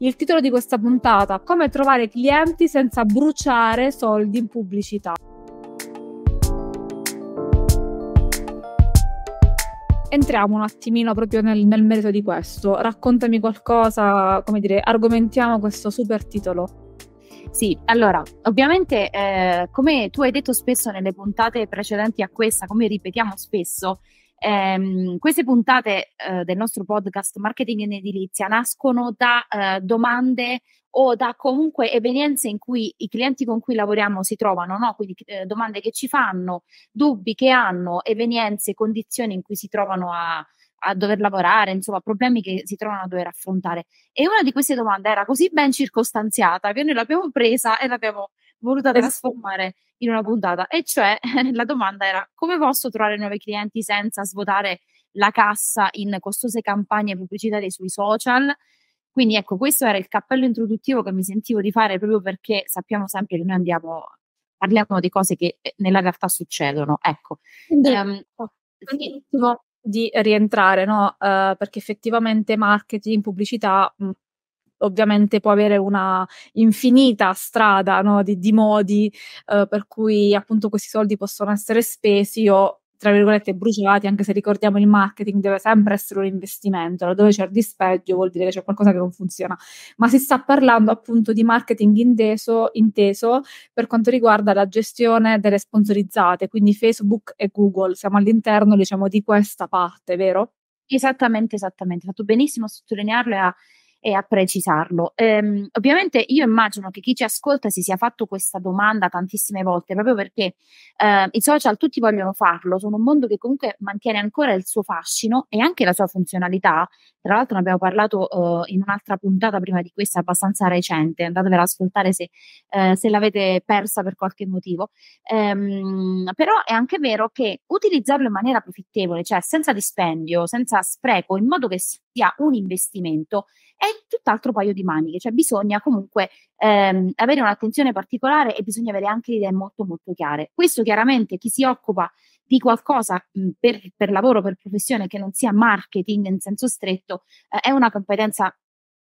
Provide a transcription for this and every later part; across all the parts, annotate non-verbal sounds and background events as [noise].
il titolo di questa puntata, come trovare clienti senza bruciare soldi in pubblicità. Entriamo un attimino proprio nel, nel merito di questo, raccontami qualcosa, come dire, argomentiamo questo super titolo. Sì, allora, ovviamente eh, come tu hai detto spesso nelle puntate precedenti a questa, come ripetiamo spesso, Ehm, queste puntate eh, del nostro podcast Marketing in edilizia nascono da eh, domande o da comunque evenienze in cui i clienti con cui lavoriamo si trovano, no? quindi eh, domande che ci fanno, dubbi che hanno, evenienze, condizioni in cui si trovano a, a dover lavorare, insomma, problemi che si trovano a dover affrontare. E una di queste domande era così ben circostanziata che noi l'abbiamo presa e l'abbiamo voluta trasformare in una puntata. E cioè [laughs] la domanda era come posso trovare nuovi clienti senza svuotare la cassa in costose campagne pubblicitarie sui social? Quindi ecco, questo era il cappello introduttivo che mi sentivo di fare proprio perché sappiamo sempre che noi andiamo, parliamo di cose che eh, nella realtà succedono. Ecco. Quindi, um, di rientrare, no? Uh, perché effettivamente marketing, pubblicità, mh, ovviamente può avere una infinita strada no, di, di, modi eh, per cui appunto questi soldi possono essere spesi o tra virgolette bruciati, anche se ricordiamo il marketing deve sempre essere un investimento, laddove c'è il dispeggio vuol dire che c'è qualcosa che non funziona, ma si sta parlando appunto di marketing inteso, inteso per quanto riguarda la gestione delle sponsorizzate, quindi Facebook e Google, siamo all'interno diciamo di questa parte, vero? Esattamente, esattamente, fatto benissimo a sottolinearlo e a e a precisarlo. Ehm, ovviamente io immagino che chi ci ascolta si sia fatto questa domanda tantissime volte, proprio perché eh, i social tutti vogliono farlo, sono un mondo che comunque mantiene ancora il suo fascino e anche la sua funzionalità. Tra l'altro ne abbiamo parlato eh, in un'altra puntata prima di questa, abbastanza recente, andatevela ad ascoltare se, eh, se, l'avete persa per qualche motivo. Ehm, però è anche vero che utilizzarlo in maniera profittevole, cioè senza dispendio, senza spreco, in modo che sia un investimento, è tutt'altro paio di maniche, cioè bisogna comunque ehm, avere un'attenzione particolare e bisogna avere anche idee molto molto chiare. Questo chiaramente chi si occupa di qualcosa mh, per, per, lavoro, per professione che non sia marketing in senso stretto, eh, è una competenza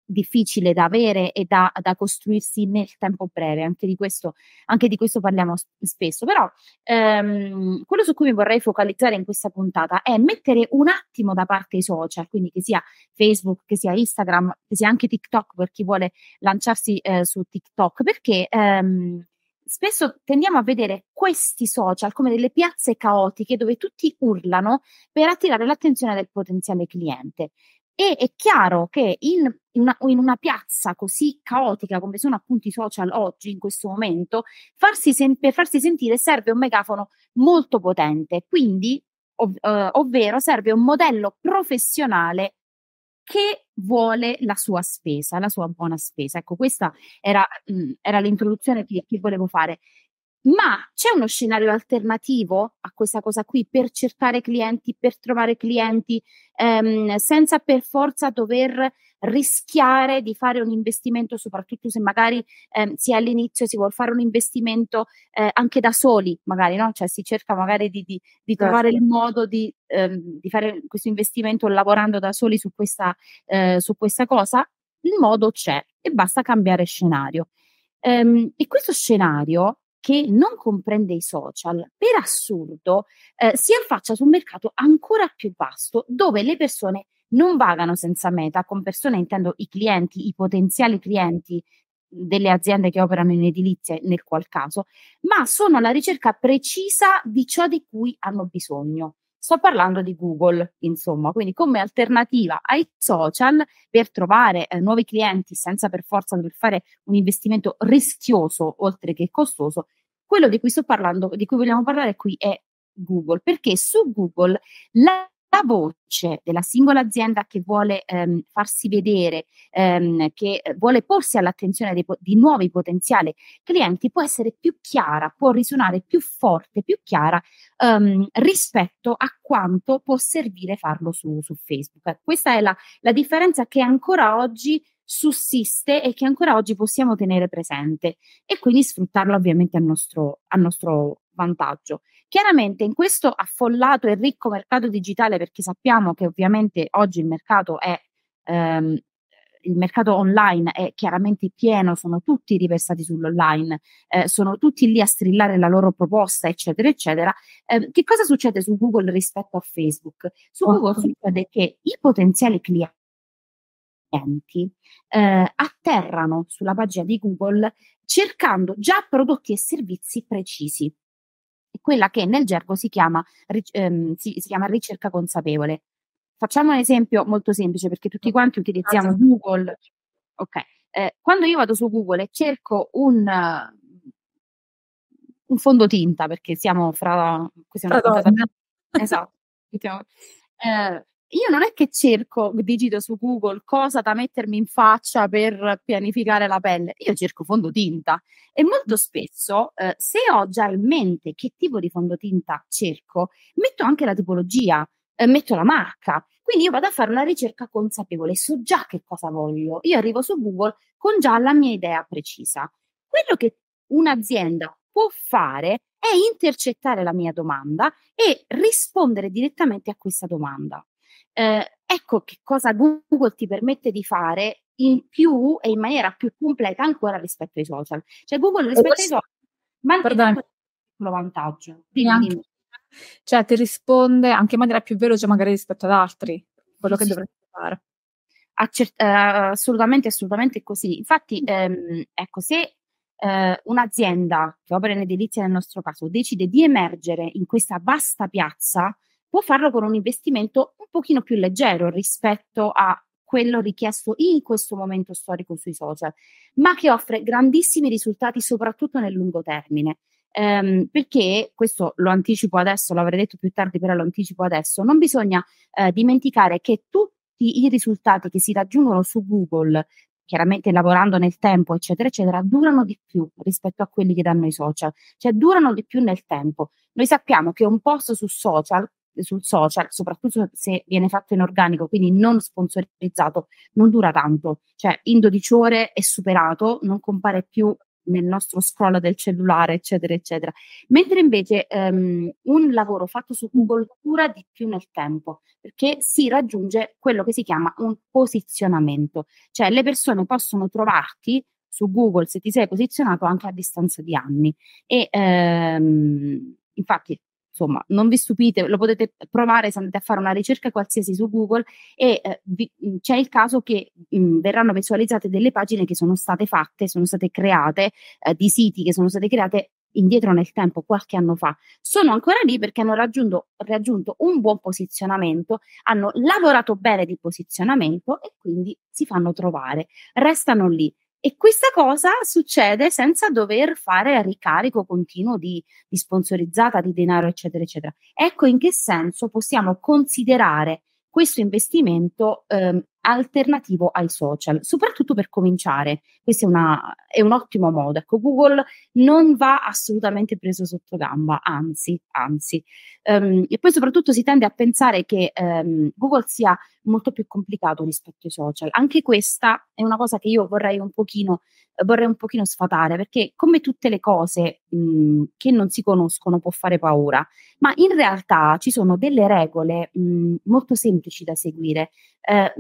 difficile da avere e da, da costruirsi nel tempo breve, anche di questo, anche di questo parliamo spesso, però ehm, quello su cui mi vorrei focalizzare in questa puntata è mettere un attimo da parte i social, quindi che sia Facebook, che sia Instagram, che sia anche TikTok per chi vuole lanciarsi eh, su TikTok, perché ehm, spesso tendiamo a vedere questi social come delle piazze caotiche dove tutti urlano per attirare l'attenzione del potenziale cliente. E è chiaro che in una, in una, piazza così caotica come sono appunto i social oggi, in questo momento, farsi sem- per farsi sentire serve un megafono molto potente, quindi, ov- eh, ovvero serve un modello professionale che vuole la sua spesa, la sua buona spesa. Ecco, questa era, mh, mm, era l'introduzione che, che volevo fare. Ma c'è uno scenario alternativo a questa cosa qui per cercare clienti, per trovare clienti, ehm, senza per forza dover rischiare di fare un investimento, soprattutto se magari ehm, si è all'inizio, si vuole fare un investimento eh, anche da soli, magari, no? Cioè si cerca magari di, di, di certo. trovare il modo di, ehm, di, fare questo investimento lavorando da soli su questa, eh, su questa cosa. Il modo c'è e basta cambiare scenario. Ehm, e questo scenario che non comprende i social, per assurdo, eh, si affaccia su un mercato ancora più vasto dove le persone non vagano senza meta, con persone intendo i clienti, i potenziali clienti delle aziende che operano in edilizia nel qual caso, ma sono alla ricerca precisa di ciò di cui hanno bisogno. Sto parlando di Google, insomma, quindi come alternativa ai social per trovare eh, nuovi clienti senza per forza dover fare un investimento rischioso oltre che costoso, quello di cui sto parlando, di cui vogliamo parlare qui è Google, perché su Google la la voce della singola azienda che vuole ehm, farsi vedere, ehm, che vuole porsi all'attenzione po- di nuovi potenziali clienti, può essere più chiara, può risuonare più forte, più chiara ehm, rispetto a quanto può servire farlo su, su Facebook. questa è la, la differenza che ancora oggi sussiste e che ancora oggi possiamo tenere presente e quindi sfruttarlo ovviamente a nostro, a nostro vantaggio. Chiaramente in questo affollato e ricco mercato digitale, perché sappiamo che ovviamente oggi il mercato è ehm, il mercato online è chiaramente pieno, sono tutti riversati sull'online, eh, sono tutti lì a strillare la loro proposta, eccetera, eccetera. Eh, che cosa succede su Google rispetto a Facebook? Su Google succede che i potenziali clienti clienti eh, atterrano sulla pagina di Google cercando già prodotti e servizi precisi. Quella che nel gergo si chiama, ehm, si, si chiama ricerca consapevole. Facciamo un esempio molto semplice perché tutti quanti utilizziamo esatto. Google. Ok, eh, quando io vado su Google e cerco un, uh, un fondotinta, perché siamo fra... Siamo fra [laughs] esatto. Diciamo, eh, io non è che cerco, digito su Google cosa da mettermi in faccia per pianificare la pelle, io cerco fondotinta e molto mm. spesso eh, se ho già in mente che tipo di fondotinta cerco, metto anche la tipologia, eh, metto la marca, quindi io vado a fare una ricerca consapevole, so già che cosa voglio, io arrivo su Google con già la mia idea precisa. Quello che un'azienda può fare è intercettare la mia domanda e rispondere direttamente a questa domanda. Eh, ecco che cosa Google ti permette di fare in più e in maniera più completa ancora rispetto ai social. Cioè Google eh, rispetto questo... ai social mantiene un vantaggio. Quindi, cioè ti risponde anche in maniera più veloce magari rispetto ad altri, quello sì, dovresti fare. Accert- uh, ehm, assolutamente, assolutamente così. Infatti, ehm, ecco, se eh, un'azienda che opera in edilizia nel nostro caso decide di emergere in questa vasta piazza, può farlo con un investimento un pochino più leggero rispetto a quello richiesto in questo momento storico sui social, ma che offre grandissimi risultati soprattutto nel lungo termine. Um, perché questo lo anticipo adesso, l'avrei detto più tardi, però lo anticipo adesso, non bisogna uh, dimenticare che tutti i risultati che si raggiungono su Google, chiaramente lavorando nel tempo, eccetera, eccetera, durano di più rispetto a quelli che danno i social, cioè durano di più nel tempo. Noi sappiamo che un post su social sul social, soprattutto se viene fatto in organico, quindi non sponsorizzato, non dura tanto, cioè in 12 ore è superato, non compare più nel nostro scroll del cellulare, eccetera, eccetera. Mentre invece um, un lavoro fatto su Google dura di più nel tempo, perché si raggiunge quello che si chiama un posizionamento, cioè le persone possono trovarti su Google se ti sei posizionato anche a distanza di anni. E um, infatti Insomma, non vi stupite, lo potete provare se andate a fare una ricerca qualsiasi su Google e eh, vi, c'è il caso che mh, verranno visualizzate delle pagine che sono state fatte, sono state create, eh, di siti che sono state create indietro nel tempo, qualche anno fa, sono ancora lì perché hanno raggiunto, raggiunto, un buon posizionamento, hanno lavorato bene di posizionamento e quindi si fanno trovare, restano lì. E questa cosa succede senza dover fare ricarico continuo di, di, sponsorizzata, di denaro, eccetera, eccetera. Ecco in che senso possiamo considerare questo investimento ehm, alternativo ai social, soprattutto per cominciare. Questo è, una, è, un ottimo modo. Ecco, Google non va assolutamente preso sotto gamba, anzi, anzi. Um, e poi soprattutto si tende a pensare che um, Google sia molto più complicato rispetto ai social. Anche questa è una cosa che io vorrei un pochino, vorrei un pochino sfatare, perché come tutte le cose mh, mhmm, che non si conoscono può fare paura, ma in realtà ci sono delle regole mh, mhmm, molto semplici da seguire. Eh,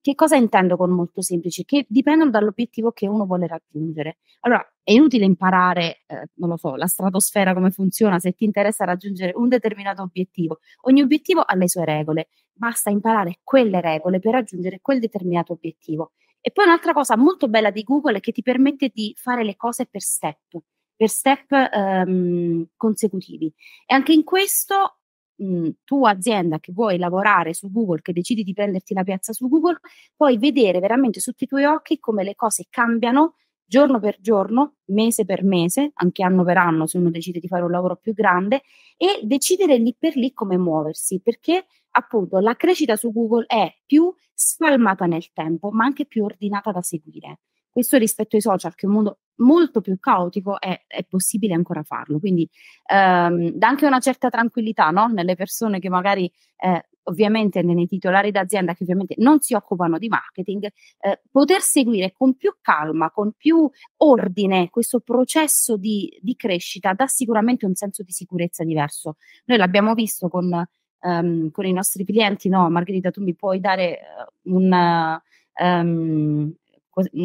che cosa intendo con molto semplici? Che dipendono dall'obiettivo che uno vuole raggiungere. Allora, è inutile imparare, eh, non lo so, la stratosfera come funziona se ti interessa raggiungere un determinato obiettivo. Ogni obiettivo ha le sue regole basta imparare quelle regole per raggiungere quel determinato obiettivo. E poi un'altra cosa molto bella di Google è che ti permette di fare le cose per step, per step ehm, consecutivi. E anche in questo mh, mm, tu azienda che vuoi lavorare su Google, che decidi di prenderti la piazza su Google, puoi vedere veramente sotto i tuoi occhi come le cose cambiano giorno per giorno, mese per mese, anche anno per anno se uno decide di fare un lavoro più grande e decidere lì per lì come muoversi, perché appunto la crescita su Google è più spalmata nel tempo, ma anche più ordinata da seguire. Questo rispetto ai social, che è un mondo molto più caotico, è, è possibile ancora farlo. Quindi ehm, dà anche una certa tranquillità no? nelle persone che magari eh, ovviamente nei titolari d'azienda che ovviamente non si occupano di marketing, eh, poter seguire con più calma, con più ordine questo processo di, di, crescita dà sicuramente un senso di sicurezza diverso. Noi l'abbiamo visto con um, con i nostri clienti, no Margherita, tu mi puoi dare una, um,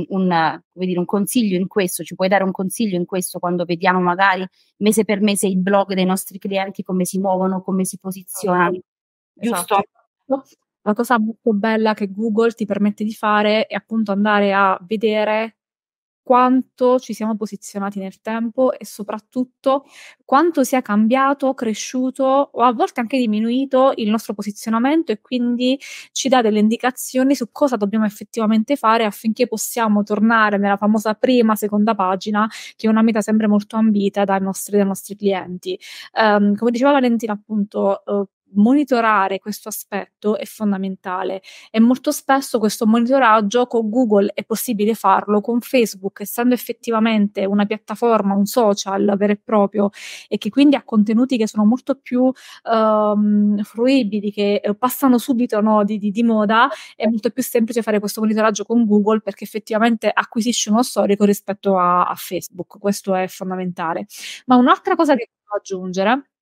una, dire, un consiglio in questo, ci puoi dare un consiglio in questo quando vediamo magari mese per mese i blog dei nostri clienti, come si muovono, come si posizionano. Esatto. Giusto? Esatto. La cosa molto bella che Google ti permette di fare è appunto andare a vedere quanto ci siamo posizionati nel tempo e soprattutto quanto sia cambiato, cresciuto o a volte anche diminuito il nostro posizionamento e quindi ci dà delle indicazioni su cosa dobbiamo effettivamente fare affinché possiamo tornare nella famosa prima, seconda pagina, che è una meta sempre molto ambita dai nostri, dai nostri clienti. Um, come diceva Valentina, appunto, uh, monitorare questo aspetto è fondamentale e molto spesso questo monitoraggio con Google è possibile farlo, con Facebook essendo effettivamente una piattaforma, un social vero e proprio e che quindi ha contenuti che sono molto più um, fruibili, che eh, passano subito no, di, di, di, moda, è molto più semplice fare questo monitoraggio con Google perché effettivamente acquisisce uno storico rispetto a, a Facebook, questo è fondamentale. Ma un'altra cosa che aggiungere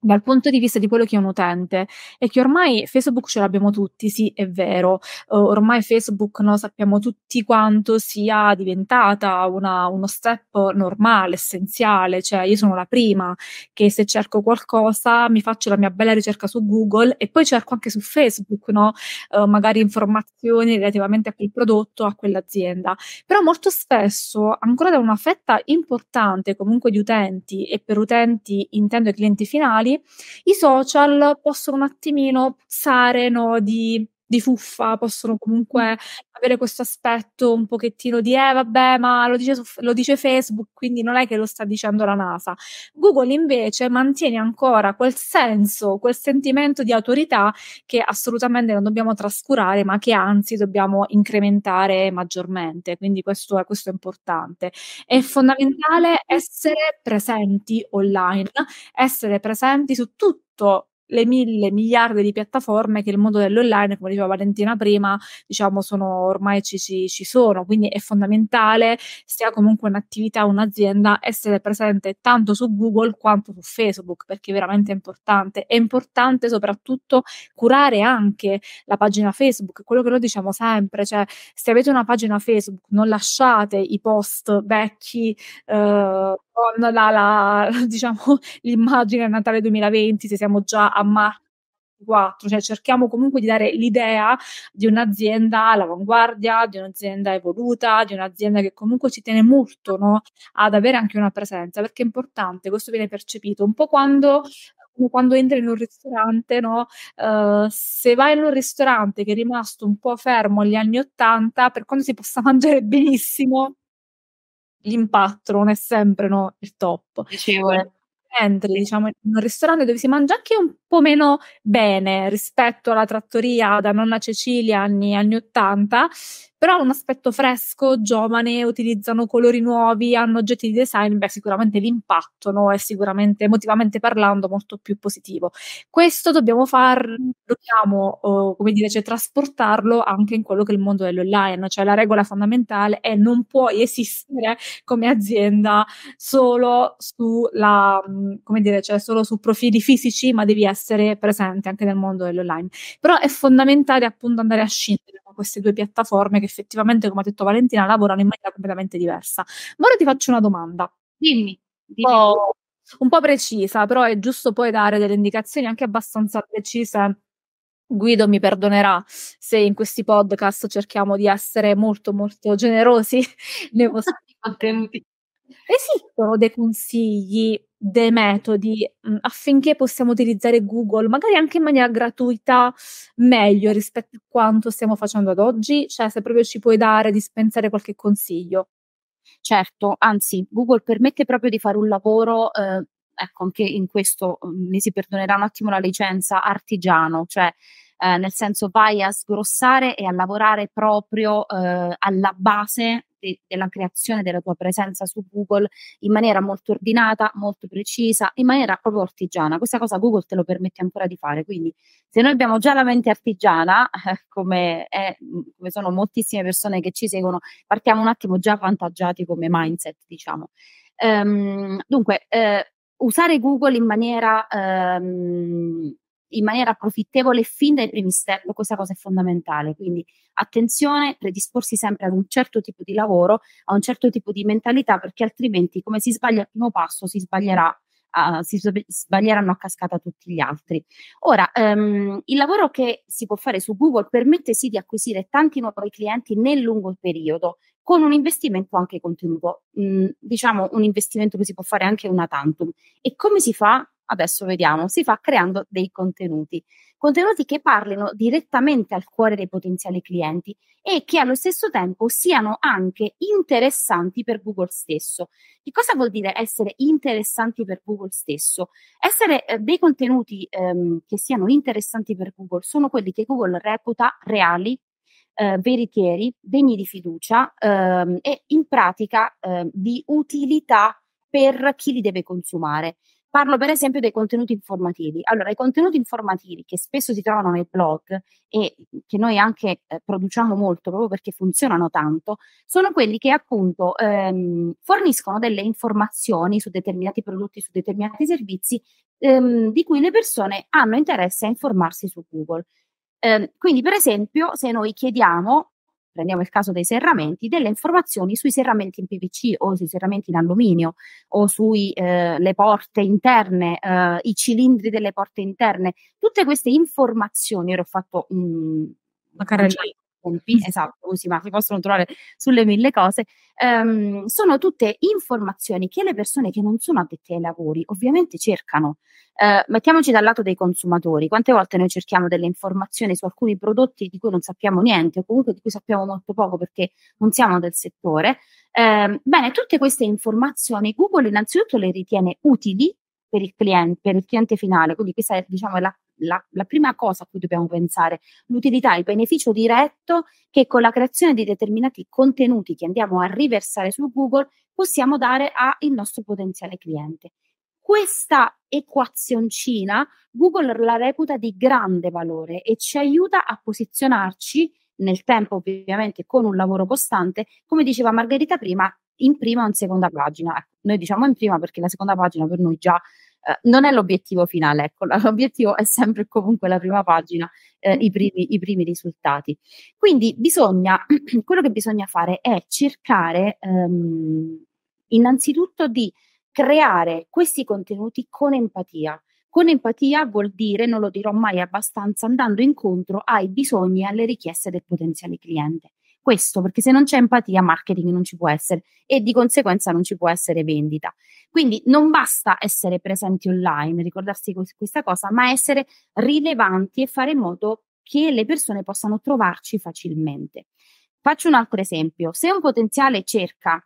dal punto di vista di quello che è un utente è che ormai Facebook ce l'abbiamo tutti, sì, è vero. Ormai Facebook no, sappiamo tutti quanto sia diventata una, uno step normale, essenziale, cioè io sono la prima che se cerco qualcosa mi faccio la mia bella ricerca su Google e poi cerco anche su Facebook, no? Eh, magari informazioni relativamente a quel prodotto, a quell'azienda. Però molto spesso ancora da una fetta importante comunque di utenti e per utenti intendo i clienti finali i social possono un attimino puzzare no, di di fuffa, possono comunque avere questo aspetto un pochettino di eh vabbè ma lo dice, lo dice Facebook quindi non è che lo sta dicendo la NASA. Google invece mantiene ancora quel senso, quel sentimento di autorità che assolutamente non dobbiamo trascurare ma che anzi dobbiamo incrementare maggiormente, quindi questo è, questo è importante. È fondamentale essere presenti online, essere presenti su tutto le mille miliardi di piattaforme che il mondo dell'online, come diceva Valentina prima, diciamo sono ormai ci, ci, ci sono, quindi è fondamentale sia comunque un'attività, un'azienda, essere presente tanto su Google quanto su Facebook, perché è veramente importante. È importante soprattutto curare anche la pagina Facebook, quello che noi diciamo sempre, cioè se avete una pagina Facebook non lasciate i post vecchi eh, con la, la, [laughs] diciamo, l'immagine Natale 2020, se siamo già a ma 4, cioè cerchiamo comunque di dare l'idea di un'azienda all'avanguardia, di un'azienda evoluta, di un'azienda che comunque ci tiene molto no? ad avere anche una presenza, perché è importante, questo viene percepito un po' quando quando entri in un ristorante, no? Uh, se vai in un ristorante che è rimasto un po' fermo agli anni Ottanta, per quanto si possa [laughs] mangiare benissimo, l'impatto non è sempre no? il top. Piacevole. Entri diciamo, in un ristorante dove si mangia anche un po' meno bene rispetto alla trattoria da nonna Cecilia anni, anni 80, però ha un aspetto fresco, giovane, utilizzano colori nuovi, hanno oggetti di design, beh sicuramente l'impatto no? è sicuramente emotivamente parlando molto più positivo. Questo dobbiamo far, dobbiamo oh, come dire, cioè, trasportarlo anche in quello che è il mondo dell'online, cioè la regola fondamentale è non puoi esistere come azienda solo, sulla, mm, come dire, cioè, solo su profili fisici, ma devi essere essere presente anche nel mondo dell'online. Però è fondamentale appunto andare a scindere da queste due piattaforme che effettivamente, come ha detto Valentina, lavorano in maniera completamente diversa. Ma ora ti faccio una domanda. Dimmi. dimmi. Oh, un po' precisa, però è giusto poi dare delle indicazioni anche abbastanza precise Guido mi perdonerà se in questi podcast cerchiamo di essere molto molto generosi [laughs] nei vostri [laughs] contenuti. Esistono dei consigli dei metodi mm, affinché possiamo utilizzare Google, magari anche in maniera gratuita, meglio rispetto a quanto stiamo facendo ad oggi? Cioè, se proprio ci puoi dare, dispensare qualche consiglio. Certo, anzi, Google permette proprio di fare un lavoro eh, ecco, anche in questo mm, mi si perdonerà un attimo la licenza, artigiano, cioè eh, nel senso vai a sgrossare e a lavorare proprio eh, alla base de- della creazione della tua presenza su Google in maniera molto ordinata, molto precisa, in maniera proprio artigiana. Questa cosa Google te lo permette ancora di fare, quindi se noi abbiamo già la mente artigiana, [laughs] come, è, come sono moltissime persone che ci seguono, partiamo un attimo già avvantaggiati come mindset, diciamo. Ehm, dunque, eh, usare Google in maniera... Ehm, in maniera profittevole fin dai primi step, questa cosa è fondamentale. Quindi attenzione, predisporsi sempre ad un certo tipo di lavoro, a un certo tipo di mentalità, perché altrimenti come si sbaglia al primo passo si sbaglierà Uh, si sbaglieranno a cascata tutti gli altri. Ora, um, il lavoro che si può fare su Google permette sì di acquisire tanti nuovi clienti nel lungo periodo, con un investimento anche contenuto, mm, diciamo un investimento che si può fare anche una tantum. E come si fa? adesso vediamo, si fa creando dei contenuti. Contenuti che parlino direttamente al cuore dei potenziali clienti e che allo stesso tempo siano anche interessanti per Google stesso. Che cosa vuol dire essere interessanti per Google stesso? Essere eh, dei contenuti ehm, che siano interessanti per Google sono quelli che Google reputa reali, eh, veritieri, degni di fiducia ehm, e in pratica eh, di utilità per chi li deve consumare. Parlo per esempio dei contenuti informativi. Allora, i contenuti informativi che spesso si trovano nei blog e che noi anche eh, produciamo molto proprio perché funzionano tanto, sono quelli che appunto ehm, forniscono delle informazioni su determinati prodotti, su determinati servizi ehm, di cui le persone hanno interesse a informarsi su Google. Eh, quindi, per esempio, se noi chiediamo prendiamo il caso dei serramenti, delle informazioni sui serramenti in PVC o sui serramenti in alluminio o sulle eh, porte interne, eh, i cilindri delle porte interne. Tutte queste informazioni, ora ho fatto mh, una carrellata compi, mm. esatto, così, ma si possono trovare sulle mille cose, ehm, sono tutte informazioni che le persone che non sono addette ai lavori ovviamente cercano. Eh, mettiamoci dal lato dei consumatori, quante volte noi cerchiamo delle informazioni su alcuni prodotti di cui non sappiamo niente o comunque di cui sappiamo molto poco perché non siamo del settore? Eh, bene, tutte queste informazioni Google innanzitutto le ritiene utili per il cliente, per il cliente finale, quindi questa è diciamo, la la, la prima cosa a cui dobbiamo pensare, l'utilità e il beneficio diretto che con la creazione di determinati contenuti che andiamo a riversare su Google possiamo dare al nostro potenziale cliente. Questa equazioncina Google la reputa di grande valore e ci aiuta a posizionarci nel tempo, ovviamente con un lavoro costante, come diceva Margherita prima, in prima o in seconda pagina. Ecco, noi diciamo in prima perché la seconda pagina per noi già eh, non è l'obiettivo finale, ecco, [laughs] l'obiettivo è sempre comunque la prima pagina, eh, i, primi, i, primi, risultati. Quindi bisogna, [clears throat] quello che bisogna fare è cercare ehm, innanzitutto di creare questi contenuti con empatia. Con empatia vuol dire, non lo dirò mai abbastanza, andando incontro ai bisogni e alle richieste del potenziale cliente questo, perché se non c'è empatia marketing non ci può essere e di conseguenza non ci può essere vendita. Quindi non basta essere presenti online, ricordarsi questa cosa, ma essere rilevanti e fare in modo che le persone possano trovarci facilmente. Faccio un altro esempio. Se un potenziale cerca,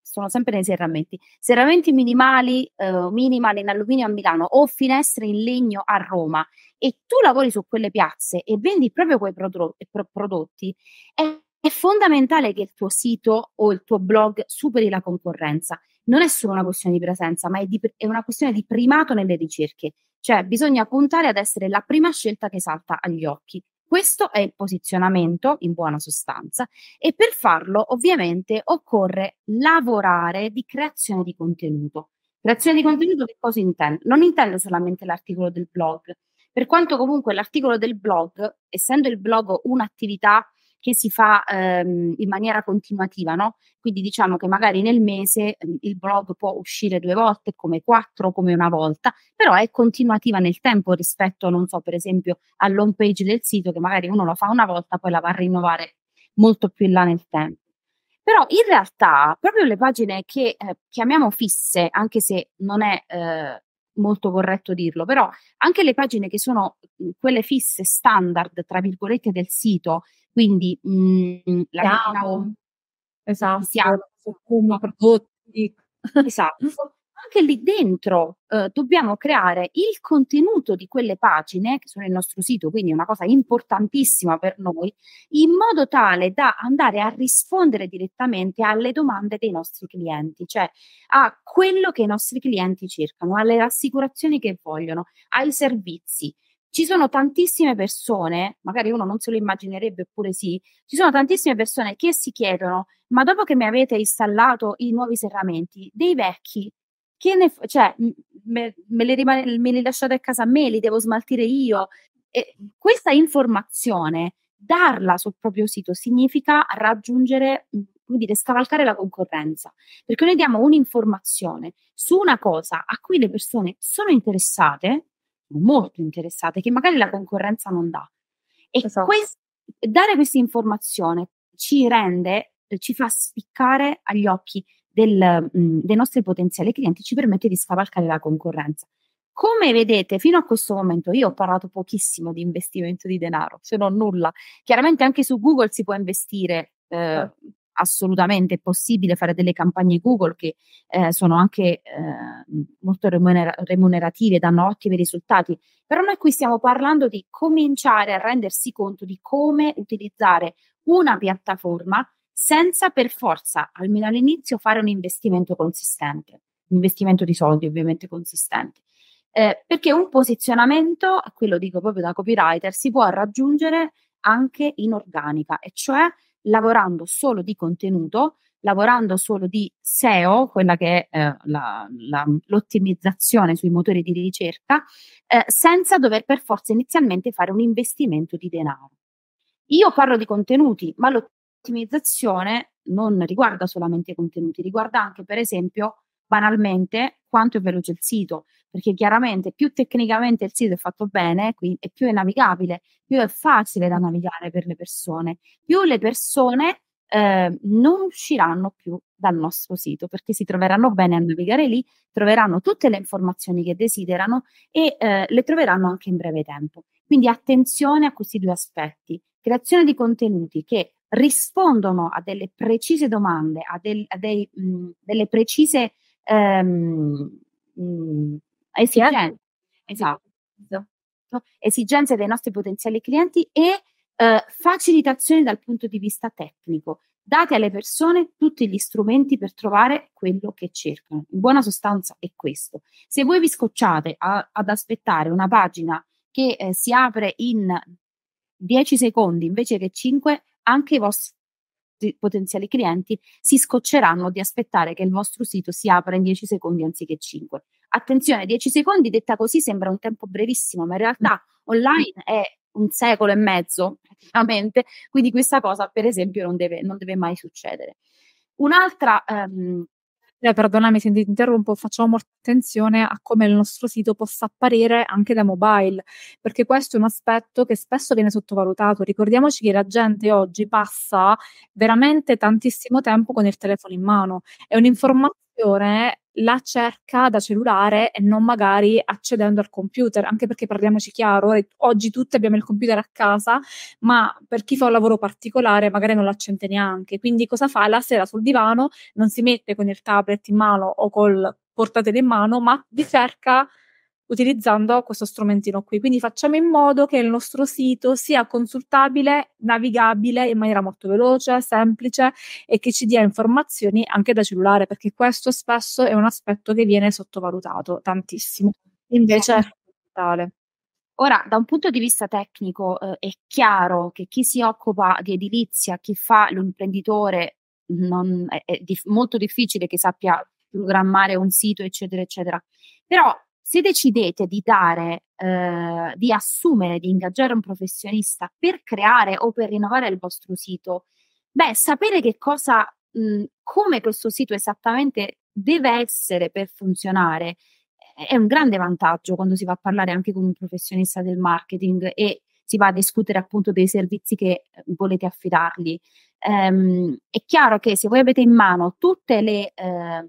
sono sempre nei serramenti, serramenti minimali, eh, minimal in alluminio a Milano o finestre in legno a Roma e tu lavori su quelle piazze e vendi proprio quei prodotti, è è fondamentale che il tuo sito o il tuo blog superi la concorrenza. Non è solo una questione di presenza, ma è, di, è una questione di primato nelle ricerche. Cioè bisogna puntare ad essere la prima scelta che salta agli occhi. Questo è il posizionamento in buona sostanza e per farlo ovviamente occorre lavorare di creazione di contenuto. Creazione di contenuto che cosa intendo? Non intendo solamente l'articolo del blog, per quanto comunque l'articolo del blog, essendo il blog un'attività che si fa ehm, in maniera continuativa, no? Quindi diciamo che magari nel mese ehm, il blog può uscire due volte, come quattro, come una volta, però è continuativa nel tempo rispetto, non so, per esempio all'home page del sito che magari uno lo fa una volta, poi la va a rinnovare molto più in là nel tempo. Però in realtà proprio le pagine che eh, chiamiamo fisse, anche se non è eh, molto corretto dirlo, però anche le pagine che sono quelle fisse standard, tra virgolette, del sito, quindi mh, mhmm, la Siamo. Esatto. Siamo. Come prodotti. [laughs] Esatto. Anche lì dentro eh, dobbiamo creare il contenuto di quelle pagine che sono il nostro sito, quindi è una cosa importantissima per noi, in modo tale da andare a rispondere direttamente alle domande dei nostri clienti, cioè a quello che i nostri clienti cercano, alle assicurazioni che vogliono, ai servizi ci sono tantissime persone, magari uno non se lo immaginerebbe oppure sì, ci sono tantissime persone che si chiedono, ma dopo che mi avete installato i nuovi serramenti, dei vecchi, che ne, f- cioè, me, me, li rimane, me li lasciate a casa a me, li devo smaltire io. E questa informazione, darla sul proprio sito, significa raggiungere, come dire, scavalcare la concorrenza, perché noi diamo un'informazione su una cosa a cui le persone sono interessate molto interessate, che magari la concorrenza non dà. E esatto. quest- dare questa informazione ci rende, ci fa spiccare agli occhi del, mh, mhmm, dei nostri potenziali clienti, ci permette di scavalcare la concorrenza. Come vedete, fino a questo momento io ho parlato pochissimo di investimento di denaro, se non nulla. Chiaramente anche su Google si può investire eh, certo assolutamente è possibile fare delle campagne Google che eh, sono anche eh, molto remunera- remunerative, danno ottimi risultati, però noi qui stiamo parlando di cominciare a rendersi conto di come utilizzare una piattaforma senza per forza, almeno all'inizio, fare un investimento consistente, un investimento di soldi ovviamente consistente. Eh, perché un posizionamento, quello dico proprio da copywriter, si può raggiungere anche in organica, e cioè lavorando solo di contenuto, lavorando solo di SEO, quella che è eh, la, la, l'ottimizzazione sui motori di ricerca, eh, senza dover per forza inizialmente fare un investimento di denaro. Io parlo di contenuti, ma l'ottimizzazione non riguarda solamente i contenuti, riguarda anche, per esempio, banalmente, quanto è veloce il sito, perché chiaramente più tecnicamente il sito è fatto bene quindi, e più è navigabile, più è facile da navigare per le persone, più le persone eh, non usciranno più dal nostro sito perché si troveranno bene a navigare lì, troveranno tutte le informazioni che desiderano e eh, le troveranno anche in breve tempo. Quindi attenzione a questi due aspetti, creazione di contenuti che rispondono a delle precise domande, a, del, a dei, mh, delle precise ehm, mh, esigenze, esatto. esatto. esigenze dei nostri potenziali clienti e eh, facilitazioni dal punto di vista tecnico. Date alle persone tutti gli strumenti per trovare quello che cercano. In buona sostanza è questo. Se voi vi scocciate a, ad aspettare una pagina che eh, si apre in 10 secondi invece che 5, anche i vostri potenziali clienti si scocceranno di aspettare che il vostro sito si apra in 10 secondi anziché 5. Attenzione, 10 secondi detta così sembra un tempo brevissimo, ma in realtà online è un secolo e mezzo praticamente, quindi questa cosa per esempio non deve, non deve mai succedere. Un'altra... Um, eh, perdonami se ti interrompo, facciamo molta attenzione a come il nostro sito possa apparire anche da mobile, perché questo è un aspetto che spesso viene sottovalutato. Ricordiamoci che la gente oggi passa veramente tantissimo tempo con il telefono in mano. È un'informazione la cerca da cellulare e non magari accedendo al computer, anche perché parliamoci chiaro, oggi tutti abbiamo il computer a casa, ma per chi fa un lavoro particolare magari non l'accende neanche, quindi cosa fa? La sera sul divano non si mette con il tablet in mano o col portatile in mano, ma vi cerca utilizzando questo strumentino qui. Quindi facciamo in modo che il nostro sito sia consultabile, navigabile in maniera molto veloce, semplice e che ci dia informazioni anche da cellulare, perché questo spesso è un aspetto che viene sottovalutato tantissimo. Invece certo. è fondamentale. Ora, da un punto di vista tecnico, eh, è chiaro che chi si occupa di edilizia, chi fa l'imprenditore, non, è, è dif- molto difficile che sappia programmare un sito, eccetera, eccetera. Però se decidete di dare, eh, di assumere, di ingaggiare un professionista per creare o per rinnovare il vostro sito, beh, sapere che cosa, mh, come questo sito esattamente deve essere per funzionare eh, è un grande vantaggio quando si va a parlare anche con un professionista del marketing e si va a discutere appunto dei servizi che eh, volete affidargli. Ehm, è chiaro che se voi avete in mano tutte le eh,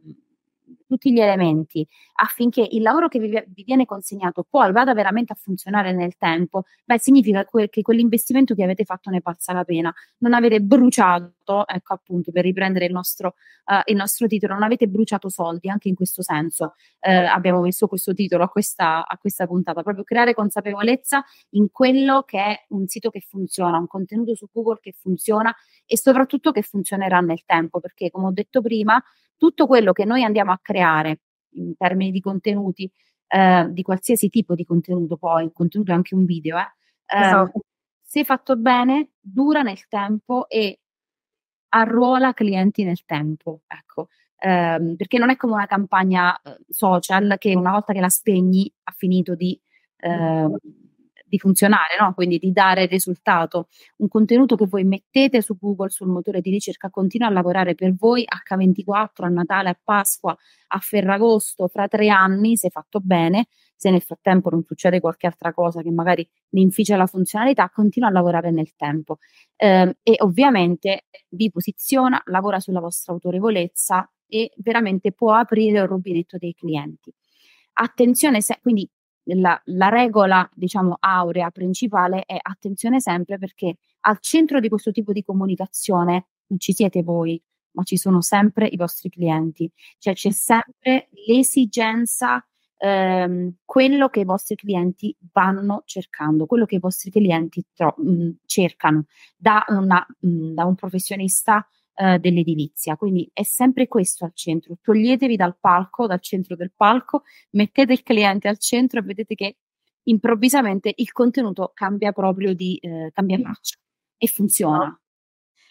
tutti gli elementi affinché il lavoro che vi, vi viene consegnato poi vada veramente a funzionare nel tempo, beh, significa que- che quell'investimento che avete fatto ne passa la pena. Non avete bruciato, ecco appunto, per riprendere il nostro, uh, il nostro titolo, non avete bruciato soldi anche in questo senso. Eh, abbiamo messo questo titolo a questa, a questa puntata, proprio creare consapevolezza in quello che è un sito che funziona, un contenuto su Google che funziona e soprattutto che funzionerà nel tempo, perché come ho detto prima, tutto quello che noi andiamo a creare in termini di contenuti, eh, di qualsiasi tipo di contenuto, poi il contenuto è anche un video, eh, ehm, esatto. se fatto bene dura nel tempo e arruola clienti nel tempo, ecco. Eh, perché non è come una campagna eh, social che una volta che la spegni ha finito di ehm, di funzionare, no? quindi di dare risultato. Un contenuto che voi mettete su Google, sul motore di ricerca, continua a lavorare per voi H24, a Natale, a Pasqua, a Ferragosto, fra tre anni, se fatto bene, se nel frattempo non succede qualche altra cosa che magari ne inficia la funzionalità, continua a lavorare nel tempo. Eh, e ovviamente vi posiziona, lavora sulla vostra autorevolezza e veramente può aprire il rubinetto dei clienti. Attenzione, se, quindi la, la regola, diciamo, aurea principale è attenzione sempre perché al centro di questo tipo di comunicazione non ci siete voi, ma ci sono sempre i vostri clienti, cioè c'è sempre l'esigenza, ehm, quello che i vostri clienti vanno cercando, quello che i vostri clienti tro- mh, cercano da, una, mh, da un professionista eh, dell'edilizia. Quindi è sempre questo al centro. Toglietevi dal palco, dal centro del palco, mettete il cliente al centro e vedete che improvvisamente il contenuto cambia proprio di eh, cambia faccia e funziona.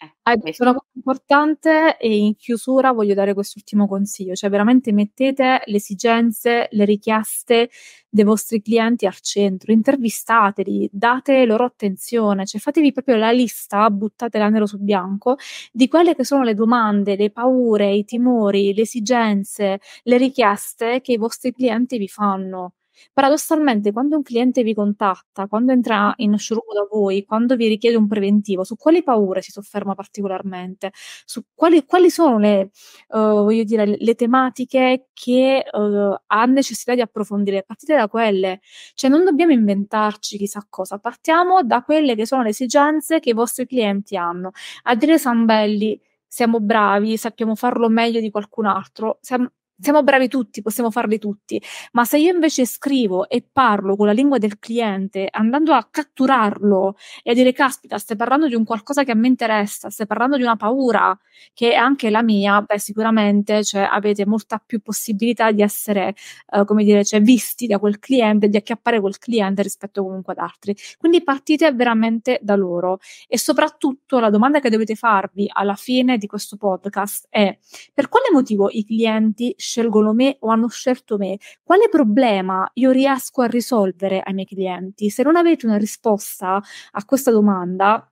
Eh, Hai detto una cosa importante e in chiusura voglio dare quest'ultimo consiglio, cioè veramente mettete le esigenze, le richieste dei vostri clienti al centro, intervistateli, date loro attenzione, cioè fatevi proprio la lista, buttatela nero su bianco, di quelle che sono le domande, le paure, i timori, le esigenze, le richieste che i vostri clienti vi fanno Paradossalmente, quando un cliente vi contatta, quando entra in showroom da voi, quando vi richiede un preventivo, su quali paure si sofferma particolarmente? Su quali, quali sono le, uh, dire, le, tematiche che uh, ha necessità di approfondire? Partite da quelle. Cioè, non dobbiamo inventarci chissà cosa, partiamo da quelle che sono le esigenze che i vostri clienti hanno. A dire Sambelli, siamo bravi, sappiamo farlo meglio di qualcun altro, siamo, siamo bravi tutti, possiamo farli tutti, ma se io invece scrivo e parlo con la lingua del cliente, andando a catturarlo e a dire caspita, stai parlando di un qualcosa che a me interessa, stai parlando di una paura che è anche la mia, beh sicuramente cioè, avete molta più possibilità di essere, eh, come dire, cioè, visti da quel cliente, di acchiappare quel cliente rispetto comunque ad altri. Quindi partite veramente da loro e soprattutto la domanda che dovete farvi alla fine di questo podcast è per quale motivo i clienti scelgono me o hanno scelto me, quale problema io riesco a risolvere ai miei clienti? Se non avete una risposta a questa domanda,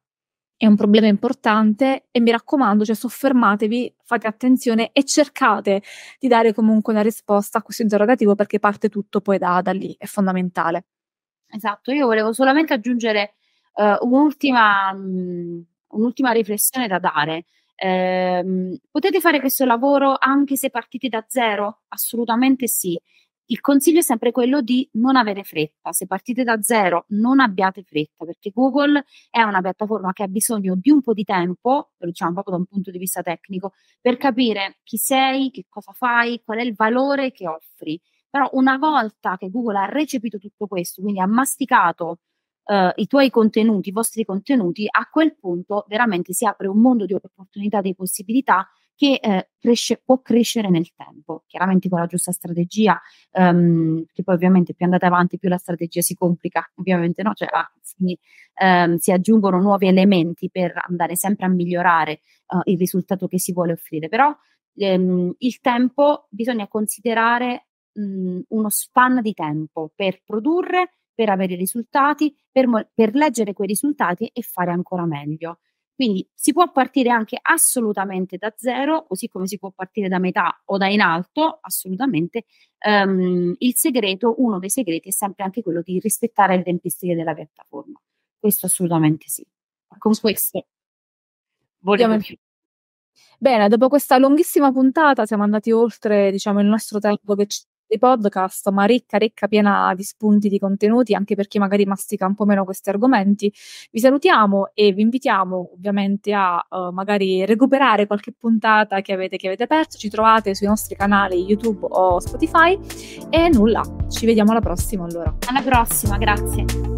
è un problema importante e mi raccomando, cioè, soffermatevi, fate attenzione e cercate di dare comunque una risposta a questo interrogativo perché parte tutto poi da, da lì, è fondamentale. Esatto, io volevo solamente aggiungere uh, un'ultima, mh, mm, un'ultima riflessione da dare eh, potete fare questo lavoro anche se partite da zero? Assolutamente sì. Il consiglio è sempre quello di non avere fretta. Se partite da zero, non abbiate fretta, perché Google è una piattaforma che ha bisogno di un po' di tempo, lo diciamo proprio da un punto di vista tecnico, per capire chi sei, che cosa fai, qual è il valore che offri. Però una volta che Google ha recepito tutto questo, quindi ha masticato eh, i tuoi contenuti, i vostri contenuti, a quel punto veramente si apre un mondo di opportunità, di possibilità che eh, cresce, può crescere nel tempo, chiaramente con la giusta strategia, um, che poi ovviamente più andate avanti più la strategia si complica, ovviamente no, cioè, ah, si, um, si, aggiungono nuovi elementi per andare sempre a migliorare uh, il risultato che si vuole offrire, però um, il tempo bisogna considerare uno span di tempo per produrre per avere risultati, per, mo- per leggere quei risultati e fare ancora meglio. Quindi si può partire anche assolutamente da zero, così come si può partire da metà o da in alto, assolutamente. Um, il segreto, uno dei segreti è sempre anche quello di rispettare le tempistiche della piattaforma. Questo assolutamente sì. Con questo vogliamo più. Bene, dopo questa lunghissima puntata siamo andati oltre diciamo, il nostro tempo che ci dei podcast, ma ricca, ricca, piena di spunti, di contenuti, anche per chi magari mastica un po' meno questi argomenti. Vi salutiamo e vi invitiamo ovviamente a uh, magari recuperare qualche puntata che avete, che avete perso. Ci trovate sui nostri canali YouTube o Spotify. E nulla, ci vediamo alla prossima allora. Alla prossima, grazie.